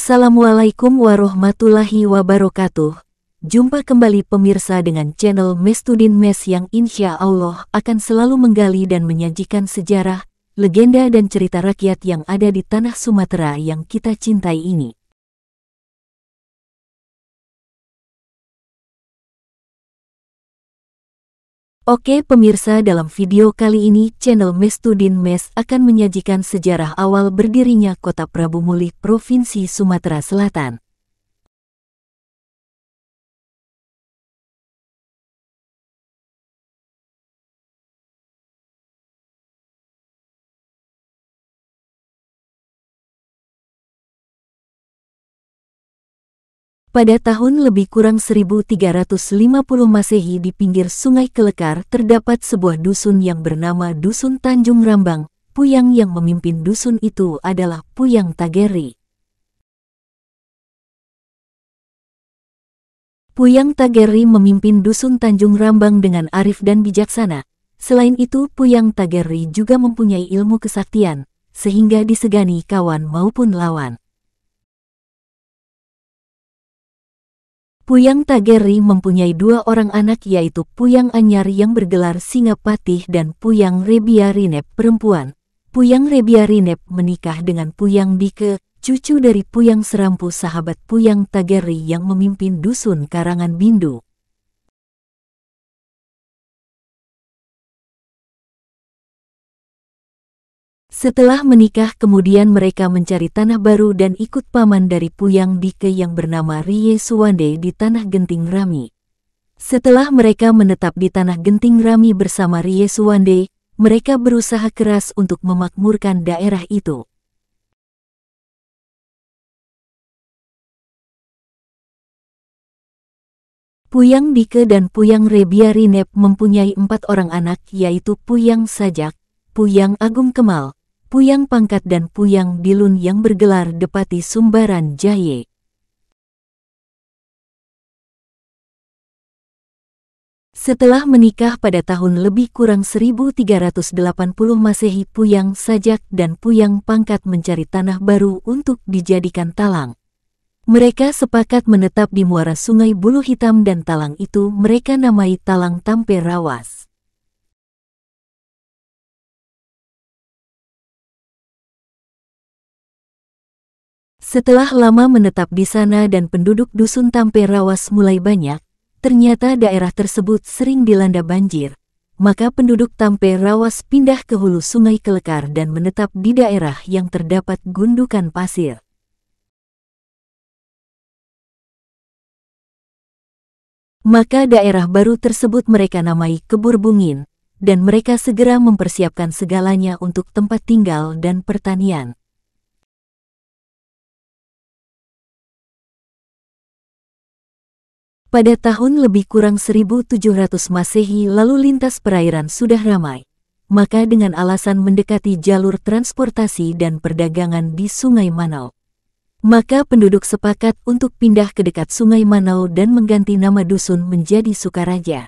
Assalamualaikum warahmatullahi wabarakatuh. Jumpa kembali pemirsa dengan channel Mestudin Mes yang insya Allah akan selalu menggali dan menyajikan sejarah, legenda dan cerita rakyat yang ada di tanah Sumatera yang kita cintai ini. Oke pemirsa dalam video kali ini channel Mestudin Mes akan menyajikan sejarah awal berdirinya kota Prabu Muli, Provinsi Sumatera Selatan. Pada tahun lebih kurang 1350 Masehi di pinggir Sungai Kelekar terdapat sebuah dusun yang bernama Dusun Tanjung Rambang. Puyang yang memimpin dusun itu adalah Puyang Tageri. Puyang Tageri memimpin dusun Tanjung Rambang dengan arif dan bijaksana. Selain itu, Puyang Tageri juga mempunyai ilmu kesaktian, sehingga disegani kawan maupun lawan. Puyang Tageri mempunyai dua orang anak yaitu Puyang Anyar yang bergelar Singapatih dan Puyang Rebia Rinep perempuan. Puyang Rebia Rinep menikah dengan Puyang Bike, cucu dari Puyang Serampu sahabat Puyang Tageri yang memimpin dusun Karangan Bindu. Setelah menikah kemudian mereka mencari tanah baru dan ikut paman dari Puyang Dike yang bernama Rie Suwande di Tanah Genting Rami. Setelah mereka menetap di Tanah Genting Rami bersama Rie Suwande, mereka berusaha keras untuk memakmurkan daerah itu. Puyang Dike dan Puyang Rebia Rinep mempunyai empat orang anak yaitu Puyang Sajak, Puyang Agung Kemal, Puyang Pangkat dan Puyang Bilun yang bergelar Depati Sumbaran Jaye. Setelah menikah pada tahun lebih kurang 1380 Masehi Puyang Sajak dan Puyang Pangkat mencari tanah baru untuk dijadikan talang. Mereka sepakat menetap di muara sungai Bulu Hitam dan talang itu mereka namai Talang Tampe Rawas. Setelah lama menetap di sana dan penduduk dusun Tampe Rawas mulai banyak, ternyata daerah tersebut sering dilanda banjir, maka penduduk Tampe Rawas pindah ke hulu sungai Kelekar dan menetap di daerah yang terdapat gundukan pasir. Maka daerah baru tersebut mereka namai Kebur Bungin, dan mereka segera mempersiapkan segalanya untuk tempat tinggal dan pertanian. Pada tahun lebih kurang 1700 Masehi lalu lintas perairan sudah ramai, maka dengan alasan mendekati jalur transportasi dan perdagangan di Sungai Manau. Maka penduduk sepakat untuk pindah ke dekat Sungai Manau dan mengganti nama dusun menjadi Sukaraja.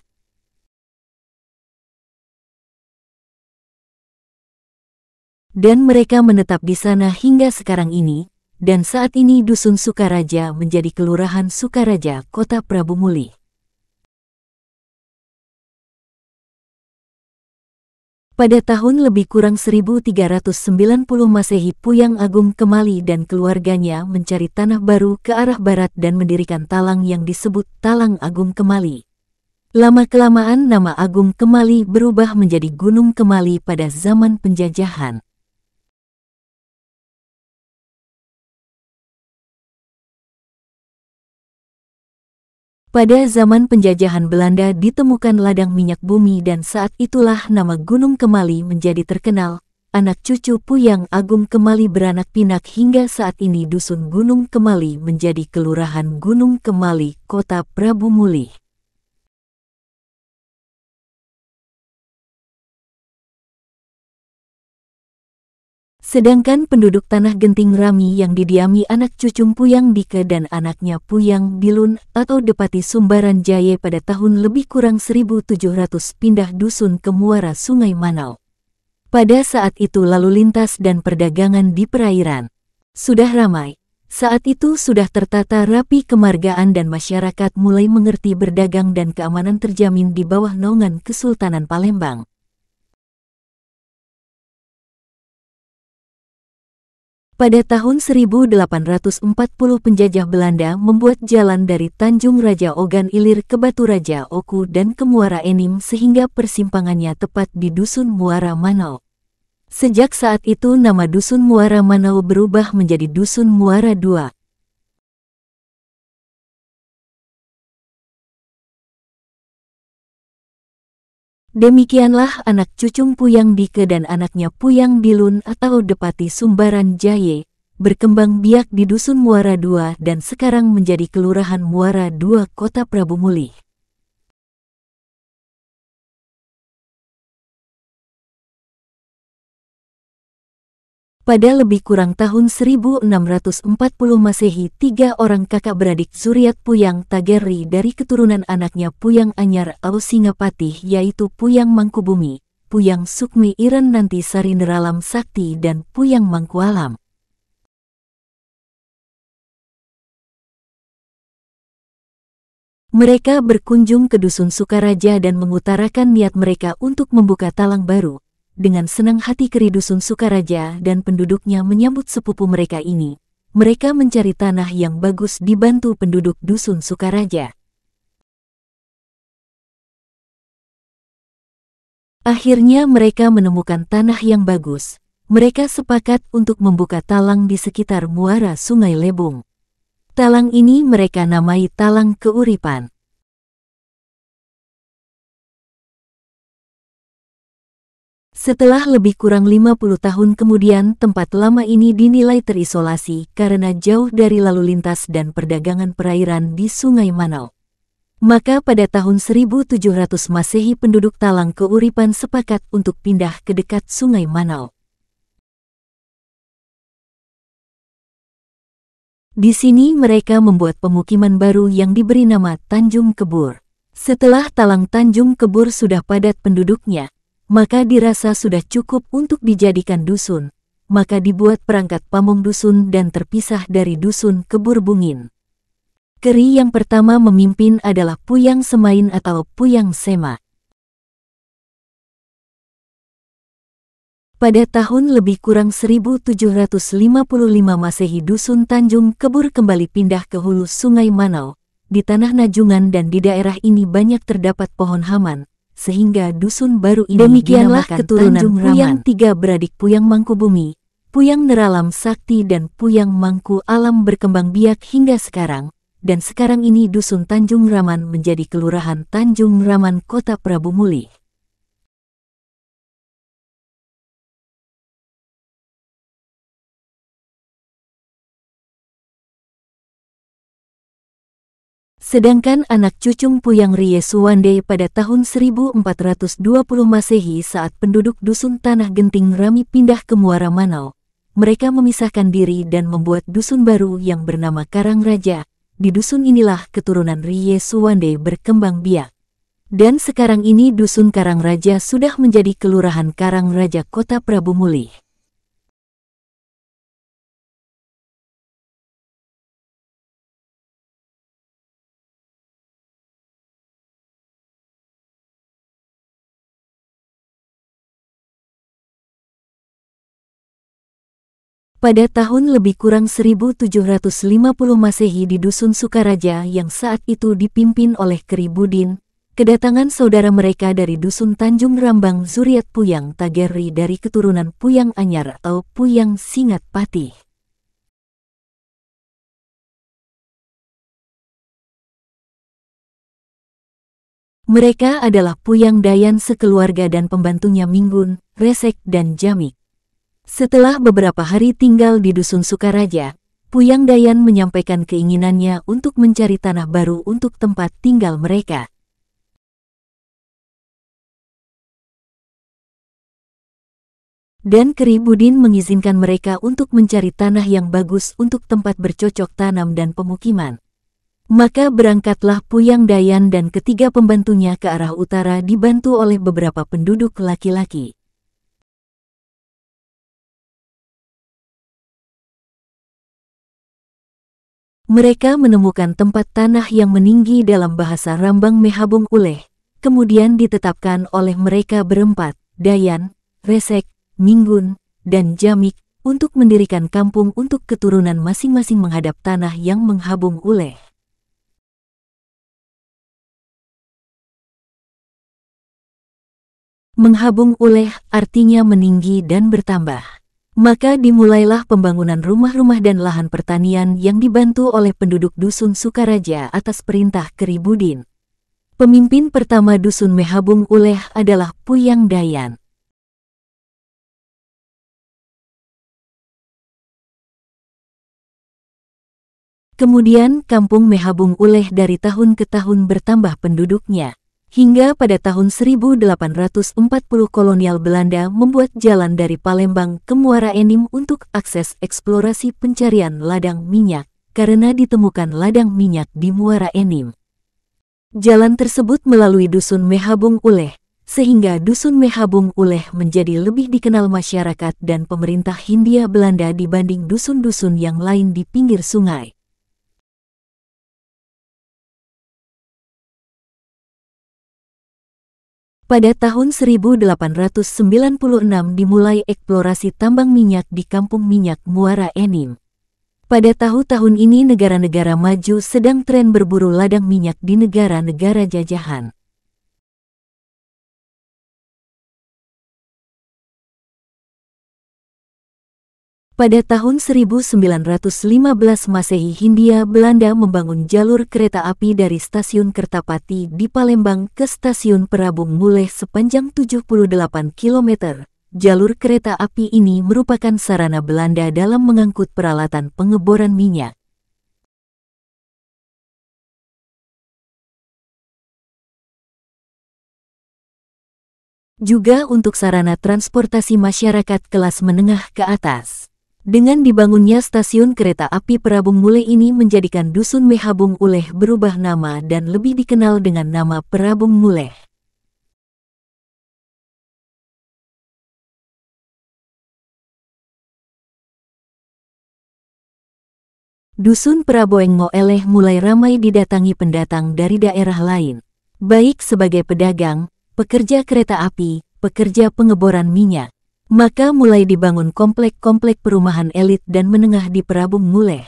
Dan mereka menetap di sana hingga sekarang ini, dan saat ini Dusun Sukaraja menjadi Kelurahan Sukaraja, Kota Prabu Muli. Pada tahun lebih kurang 1390 Masehi Puyang Agung Kemali dan keluarganya mencari tanah baru ke arah barat dan mendirikan talang yang disebut Talang Agung Kemali. Lama-kelamaan nama Agung Kemali berubah menjadi Gunung Kemali pada zaman penjajahan. Pada zaman penjajahan Belanda ditemukan ladang minyak bumi dan saat itulah nama Gunung Kemali menjadi terkenal. Anak cucu Puyang Agung Kemali beranak pinak hingga saat ini Dusun Gunung Kemali menjadi Kelurahan Gunung Kemali, Kota Prabu Mulih. Sedangkan penduduk tanah genting Rami yang didiami anak cucu Puyang Dike dan anaknya Puyang Bilun atau Depati Sumbaran Jaya pada tahun lebih kurang 1700 pindah dusun ke muara Sungai Manau. Pada saat itu lalu lintas dan perdagangan di perairan sudah ramai. Saat itu sudah tertata rapi kemargaan dan masyarakat mulai mengerti berdagang dan keamanan terjamin di bawah naungan Kesultanan Palembang. Pada tahun 1840 penjajah Belanda membuat jalan dari Tanjung Raja Ogan Ilir ke Batu Raja Oku dan ke Muara Enim sehingga persimpangannya tepat di Dusun Muara Manau. Sejak saat itu nama Dusun Muara Manau berubah menjadi Dusun Muara II. Demikianlah anak cucung Puyang Bike dan anaknya Puyang Bilun atau Depati Sumbaran Jaye, berkembang biak di Dusun Muara II dan sekarang menjadi Kelurahan Muara II Kota Prabu Mulih. Pada lebih kurang tahun 1640 Masehi, tiga orang kakak beradik Zuriat Puyang Tageri dari keturunan anaknya Puyang Anyar Au Singapatih yaitu Puyang Mangkubumi, Puyang Sukmi Iren Nanti Sari Neralam Sakti dan Puyang Mangkualam. Mereka berkunjung ke Dusun Sukaraja dan mengutarakan niat mereka untuk membuka talang baru, dengan senang hati keri dusun Sukaraja dan penduduknya menyambut sepupu mereka ini. Mereka mencari tanah yang bagus dibantu penduduk dusun Sukaraja. Akhirnya mereka menemukan tanah yang bagus. Mereka sepakat untuk membuka talang di sekitar muara Sungai Lebung. Talang ini mereka namai Talang Keuripan. Setelah lebih kurang 50 tahun kemudian, tempat lama ini dinilai terisolasi karena jauh dari lalu lintas dan perdagangan perairan di Sungai Manau. Maka pada tahun 1700 Masehi penduduk Talang Keuripan sepakat untuk pindah ke dekat Sungai Manau. Di sini mereka membuat pemukiman baru yang diberi nama Tanjung Kebur. Setelah Talang Tanjung Kebur sudah padat penduduknya, maka dirasa sudah cukup untuk dijadikan dusun, maka dibuat perangkat pamong dusun dan terpisah dari dusun kebur bungin. Keri yang pertama memimpin adalah Puyang Semain atau Puyang Sema. Pada tahun lebih kurang 1755 Masehi Dusun Tanjung Kebur kembali pindah ke hulu Sungai Manau. Di tanah Najungan dan di daerah ini banyak terdapat pohon haman, sehingga dusun baru ini Demikianlah keturunan Tanjung Raman. Puyang tiga beradik Puyang Mangku Bumi, Puyang Neralam Sakti dan Puyang Mangku Alam berkembang biak hingga sekarang, dan sekarang ini dusun Tanjung Raman menjadi kelurahan Tanjung Raman Kota Prabu Muli. Sedangkan anak cucung Puyang Rie Suwande pada tahun 1420 Masehi saat penduduk dusun Tanah Genting Rami pindah ke Muara Manau, mereka memisahkan diri dan membuat dusun baru yang bernama Karang Raja. Di dusun inilah keturunan Rie Suwande berkembang biak. Dan sekarang ini dusun Karang Raja sudah menjadi kelurahan Karang Raja Kota Prabu Mulih. Pada tahun lebih kurang 1750 Masehi di Dusun Sukaraja yang saat itu dipimpin oleh Keribudin, kedatangan saudara mereka dari Dusun Tanjung Rambang Zuriat Puyang Tageri dari keturunan Puyang Anyar atau Puyang Singat Patih. Mereka adalah Puyang Dayan sekeluarga dan pembantunya Minggun, Resek dan Jamik. Setelah beberapa hari tinggal di Dusun Sukaraja, Puyang Dayan menyampaikan keinginannya untuk mencari tanah baru untuk tempat tinggal mereka. Dan Keribudin mengizinkan mereka untuk mencari tanah yang bagus untuk tempat bercocok tanam dan pemukiman. Maka berangkatlah Puyang Dayan dan ketiga pembantunya ke arah utara dibantu oleh beberapa penduduk laki-laki. Mereka menemukan tempat tanah yang meninggi dalam bahasa Rambang Mehabung Uleh, kemudian ditetapkan oleh mereka berempat, Dayan, Resek, Minggun, dan Jamik, untuk mendirikan kampung untuk keturunan masing-masing menghadap tanah yang menghabung uleh. Menghabung uleh artinya meninggi dan bertambah. Maka dimulailah pembangunan rumah-rumah dan lahan pertanian yang dibantu oleh penduduk Dusun Sukaraja atas perintah Keribudin. Pemimpin pertama Dusun Mehabung Uleh adalah Puyang Dayan. Kemudian kampung Mehabung Uleh dari tahun ke tahun bertambah penduduknya hingga pada tahun 1840 kolonial Belanda membuat jalan dari Palembang ke Muara Enim untuk akses eksplorasi pencarian ladang minyak karena ditemukan ladang minyak di Muara Enim. Jalan tersebut melalui Dusun Mehabung Uleh, sehingga Dusun Mehabung Uleh menjadi lebih dikenal masyarakat dan pemerintah Hindia Belanda dibanding dusun-dusun yang lain di pinggir sungai. Pada tahun 1896 dimulai eksplorasi tambang minyak di kampung minyak Muara Enim. Pada tahun-tahun ini negara-negara maju sedang tren berburu ladang minyak di negara-negara jajahan. Pada tahun 1915 Masehi Hindia Belanda membangun jalur kereta api dari stasiun Kertapati di Palembang ke stasiun Perabung Muleh sepanjang 78 km. Jalur kereta api ini merupakan sarana Belanda dalam mengangkut peralatan pengeboran minyak. juga untuk sarana transportasi masyarakat kelas menengah ke atas. Dengan dibangunnya stasiun kereta api Perabung Mule ini menjadikan Dusun Mehabung Uleh berubah nama dan lebih dikenal dengan nama Perabung Muleh. Dusun Praboeng Moeleh mulai ramai didatangi pendatang dari daerah lain, baik sebagai pedagang, pekerja kereta api, pekerja pengeboran minyak, maka mulai dibangun komplek-komplek perumahan elit dan menengah di Perabung Nguleh.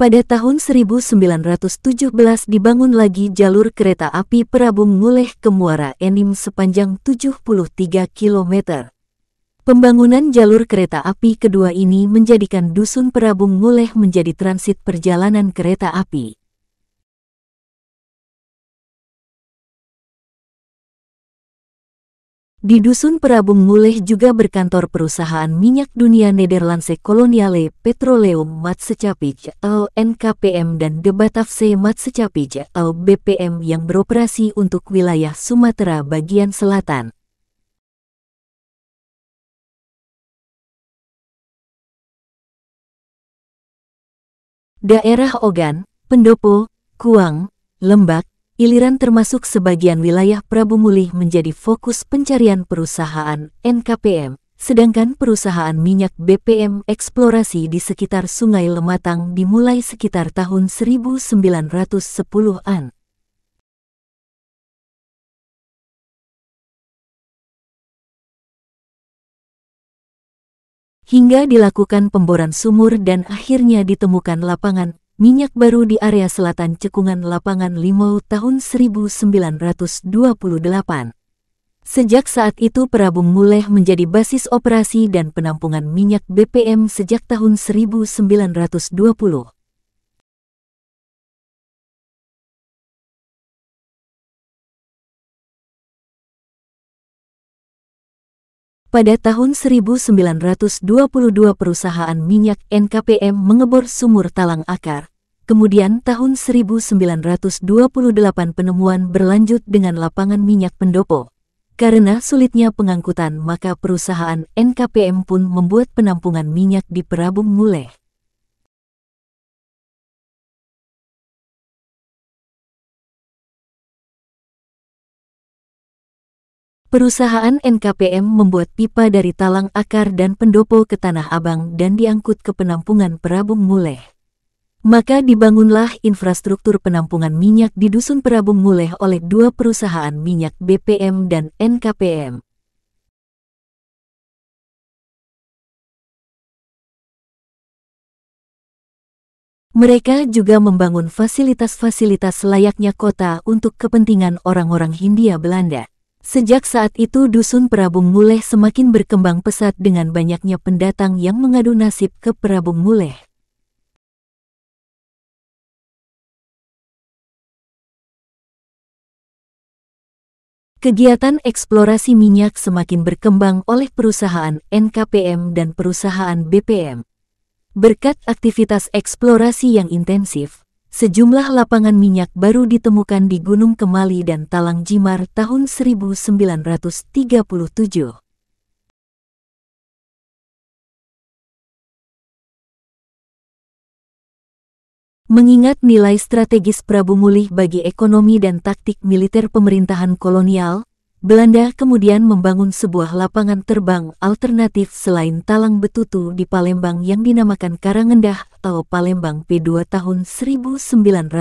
Pada tahun 1917 dibangun lagi jalur kereta api Perabung Nguleh ke Muara Enim sepanjang 73 km. Pembangunan jalur kereta api kedua ini menjadikan Dusun Perabung Nguleh menjadi transit perjalanan kereta api. Di Dusun Perabung Muleh juga berkantor perusahaan minyak dunia Nederlandse Koloniale Petroleum atau NKPM dan Debatafse Matsecapij atau BPM yang beroperasi untuk wilayah Sumatera bagian selatan. Daerah Ogan, Pendopo, Kuang, Lembak, Iliran termasuk sebagian wilayah Prabu Mulih menjadi fokus pencarian perusahaan NKPM, sedangkan perusahaan minyak BPM eksplorasi di sekitar Sungai Lematang dimulai sekitar tahun 1910-an. Hingga dilakukan pemboran sumur dan akhirnya ditemukan lapangan minyak baru di area selatan cekungan lapangan Limau tahun 1928. Sejak saat itu Perabung mulai menjadi basis operasi dan penampungan minyak BPM sejak tahun 1920. Pada tahun 1922 perusahaan minyak NKPM mengebor sumur talang akar. Kemudian tahun 1928 penemuan berlanjut dengan lapangan minyak pendopo. Karena sulitnya pengangkutan maka perusahaan NKPM pun membuat penampungan minyak di Perabung Muleh. Perusahaan NKPM membuat pipa dari talang akar dan pendopo ke Tanah Abang dan diangkut ke penampungan Perabung Muleh. Maka dibangunlah infrastruktur penampungan minyak di Dusun Perabung Muleh oleh dua perusahaan minyak BPM dan NKPM. Mereka juga membangun fasilitas-fasilitas layaknya kota untuk kepentingan orang-orang Hindia Belanda. Sejak saat itu dusun Perabung Muleh semakin berkembang pesat dengan banyaknya pendatang yang mengadu nasib ke Perabung Muleh. Kegiatan eksplorasi minyak semakin berkembang oleh perusahaan NKPM dan perusahaan BPM. Berkat aktivitas eksplorasi yang intensif, sejumlah lapangan minyak baru ditemukan di Gunung Kemali dan Talang Jimar tahun 1937. Mengingat nilai strategis Prabu Mulih bagi ekonomi dan taktik militer pemerintahan kolonial, Belanda kemudian membangun sebuah lapangan terbang alternatif selain Talang Betutu di Palembang yang dinamakan Karangendah atau Palembang P2 tahun 1941.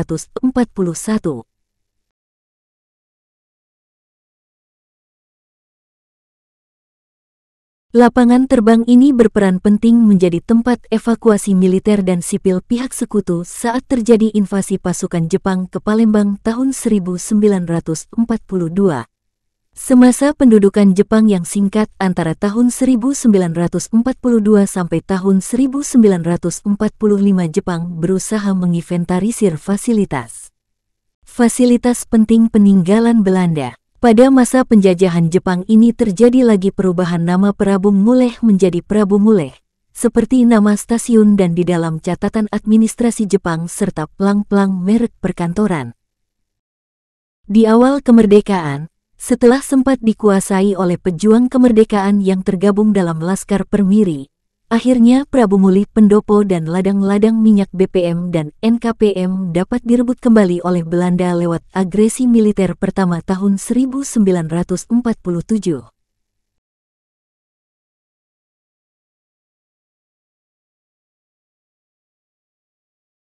Lapangan terbang ini berperan penting menjadi tempat evakuasi militer dan sipil pihak sekutu saat terjadi invasi pasukan Jepang ke Palembang tahun 1942. Semasa pendudukan Jepang yang singkat antara tahun 1942 sampai tahun 1945 Jepang berusaha menginventarisir fasilitas. Fasilitas penting peninggalan Belanda. Pada masa penjajahan Jepang ini terjadi lagi perubahan nama Prabu Muleh menjadi Prabu Muleh, seperti nama stasiun dan di dalam catatan administrasi Jepang serta pelang-pelang merek perkantoran. Di awal kemerdekaan, setelah sempat dikuasai oleh pejuang kemerdekaan yang tergabung dalam Laskar Permiri, akhirnya Prabu Muli Pendopo dan ladang-ladang minyak BPM dan NKPM dapat direbut kembali oleh Belanda lewat agresi militer pertama tahun 1947.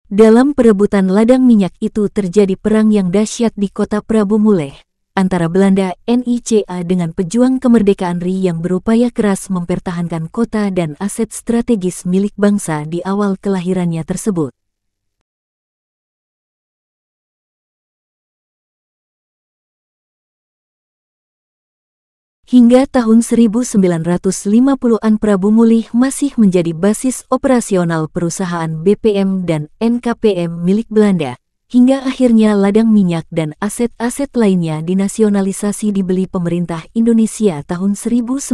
Dalam perebutan ladang minyak itu terjadi perang yang dahsyat di kota Prabu Muleh, antara Belanda NICA dengan pejuang kemerdekaan RI yang berupaya keras mempertahankan kota dan aset strategis milik bangsa di awal kelahirannya tersebut. Hingga tahun 1950-an Prabu Mulih masih menjadi basis operasional perusahaan BPM dan NKPM milik Belanda hingga akhirnya ladang minyak dan aset-aset lainnya dinasionalisasi dibeli pemerintah Indonesia tahun 1957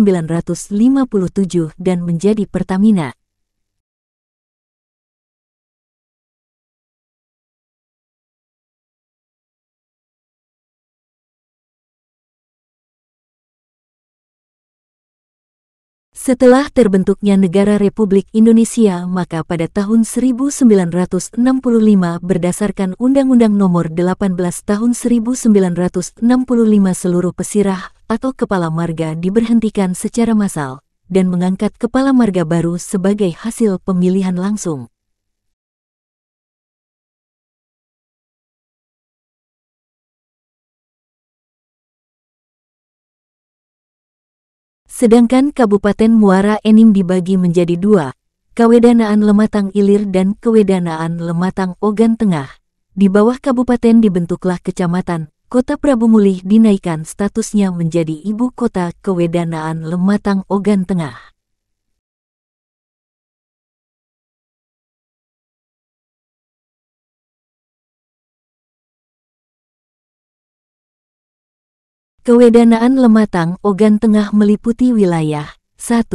dan menjadi Pertamina. Setelah terbentuknya negara Republik Indonesia, maka pada tahun 1965 berdasarkan Undang-Undang Nomor 18 Tahun 1965 seluruh pesirah atau kepala marga diberhentikan secara massal dan mengangkat kepala marga baru sebagai hasil pemilihan langsung. Sedangkan Kabupaten Muara Enim dibagi menjadi dua, Kewedanaan Lematang Ilir dan Kewedanaan Lematang Ogan Tengah. Di bawah kabupaten dibentuklah kecamatan, kota Prabu Mulih dinaikkan statusnya menjadi ibu kota Kewedanaan Lematang Ogan Tengah. Kewedanaan Lematang Ogan Tengah meliputi wilayah 1.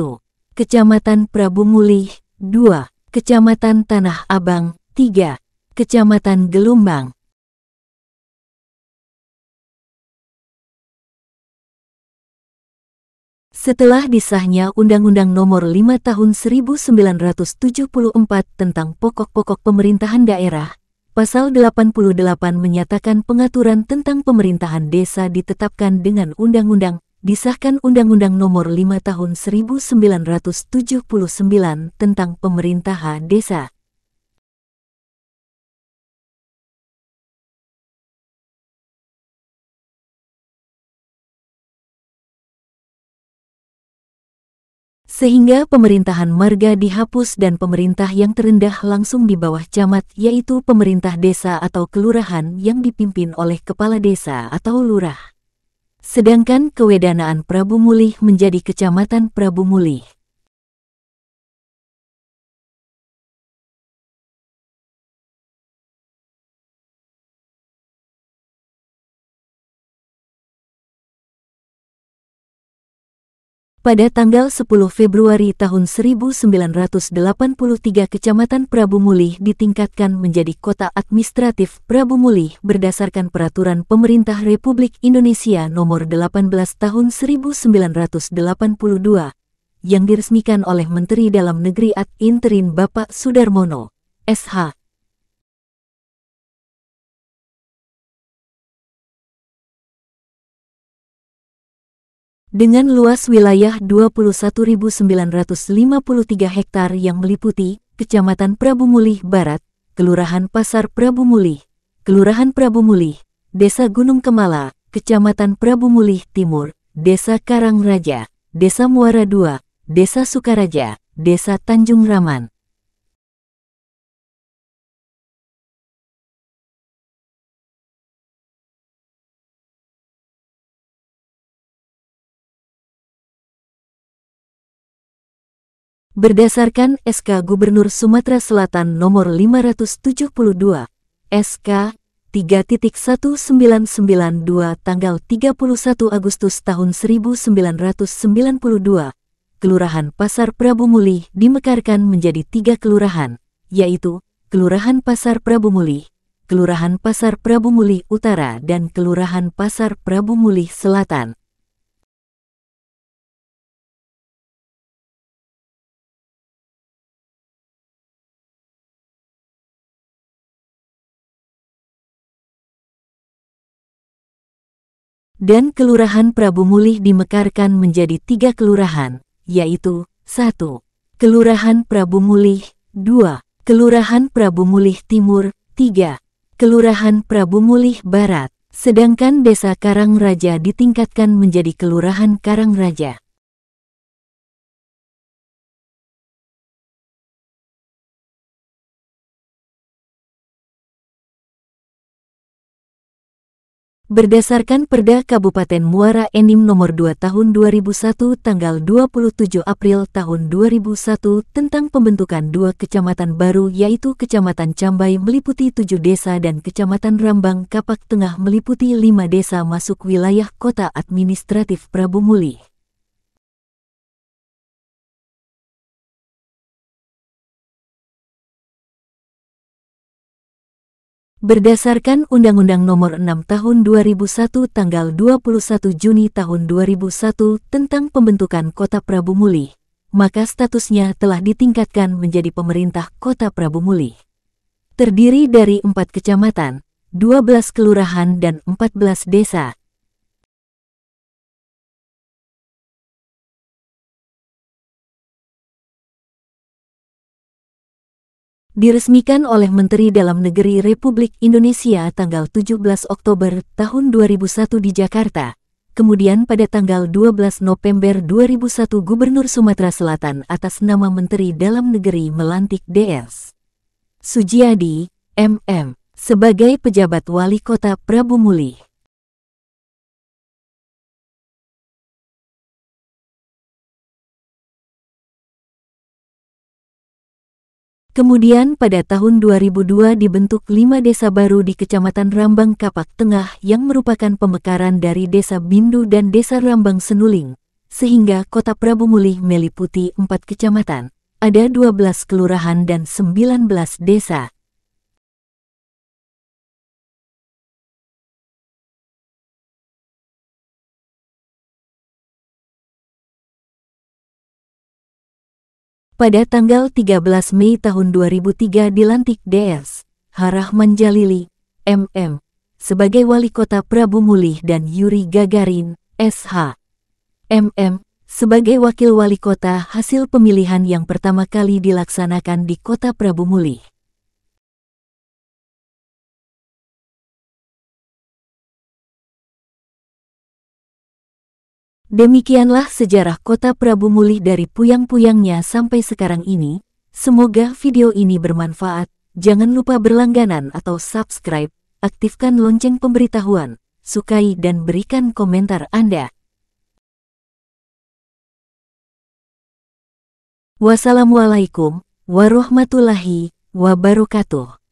Kecamatan Prabu Mulih 2. Kecamatan Tanah Abang 3. Kecamatan Gelumbang Setelah disahnya Undang-Undang Nomor 5 Tahun 1974 tentang pokok-pokok pemerintahan daerah, Pasal 88 menyatakan pengaturan tentang pemerintahan desa ditetapkan dengan undang-undang, disahkan Undang-Undang Nomor 5 Tahun 1979 tentang pemerintahan Desa, sehingga pemerintahan marga dihapus dan pemerintah yang terendah langsung di bawah camat yaitu pemerintah desa atau kelurahan yang dipimpin oleh kepala desa atau lurah. Sedangkan kewedanaan Prabu Mulih menjadi kecamatan Prabu Mulih. Pada tanggal 10 Februari tahun 1983 Kecamatan Prabu Mulih ditingkatkan menjadi kota administratif Prabu Mulih berdasarkan Peraturan Pemerintah Republik Indonesia Nomor 18 Tahun 1982 yang diresmikan oleh Menteri Dalam Negeri Ad Interin Bapak Sudarmono, SH. dengan luas wilayah 21.953 hektar yang meliputi Kecamatan Prabu Mulih Barat, Kelurahan Pasar Prabu Mulih, Kelurahan Prabu Mulih, Desa Gunung Kemala, Kecamatan Prabu Mulih Timur, Desa Karang Raja, Desa Muara II, Desa Sukaraja, Desa Tanjung Raman, Berdasarkan SK Gubernur Sumatera Selatan Nomor 572, SK 3.1992 tanggal 31 Agustus tahun 1992, Kelurahan Pasar Prabu Mulih dimekarkan menjadi tiga kelurahan, yaitu Kelurahan Pasar Prabu Mulih, Kelurahan Pasar Prabu Mulih Utara dan Kelurahan Pasar Prabu Mulih Selatan. dan Kelurahan Prabu Mulih dimekarkan menjadi tiga kelurahan, yaitu 1. Kelurahan Prabu Mulih 2. Kelurahan Prabu Mulih Timur 3. Kelurahan Prabu Mulih Barat, sedangkan Desa Karangraja ditingkatkan menjadi Kelurahan Karangraja. Berdasarkan Perda Kabupaten Muara Enim Nomor 2 Tahun 2001 tanggal 27 April tahun 2001 tentang pembentukan dua kecamatan baru yaitu Kecamatan Cambai meliputi tujuh desa dan Kecamatan Rambang Kapak Tengah meliputi lima desa masuk wilayah kota administratif Prabu Muli. Berdasarkan Undang-Undang Nomor 6 Tahun 2001 tanggal 21 Juni tahun 2001 tentang pembentukan Kota Prabu Muli, maka statusnya telah ditingkatkan menjadi pemerintah Kota Prabu Muli. Terdiri dari 4 kecamatan, 12 kelurahan dan 14 desa, diresmikan oleh Menteri Dalam Negeri Republik Indonesia tanggal 17 Oktober tahun 2001 di Jakarta. Kemudian pada tanggal 12 November 2001 Gubernur Sumatera Selatan atas nama Menteri Dalam Negeri melantik DS. Sujiadi, MM, sebagai pejabat wali kota Prabu Mulih. Kemudian pada tahun 2002 dibentuk lima desa baru di Kecamatan Rambang Kapak Tengah yang merupakan pemekaran dari Desa Bindu dan Desa Rambang Senuling, sehingga Kota Prabu Mulih meliputi empat kecamatan, ada 12 kelurahan dan 19 desa. Pada tanggal 13 Mei tahun 2003 dilantik DS, Harahman Jalili, MM, sebagai wali kota Prabu Mulih dan Yuri Gagarin, SH. MM, sebagai wakil wali kota hasil pemilihan yang pertama kali dilaksanakan di kota Prabu Mulih. Demikianlah sejarah kota Prabu Mulih dari puyang-puyangnya sampai sekarang ini. Semoga video ini bermanfaat. Jangan lupa berlangganan atau subscribe, aktifkan lonceng pemberitahuan, sukai dan berikan komentar Anda. Wassalamualaikum warahmatullahi wabarakatuh.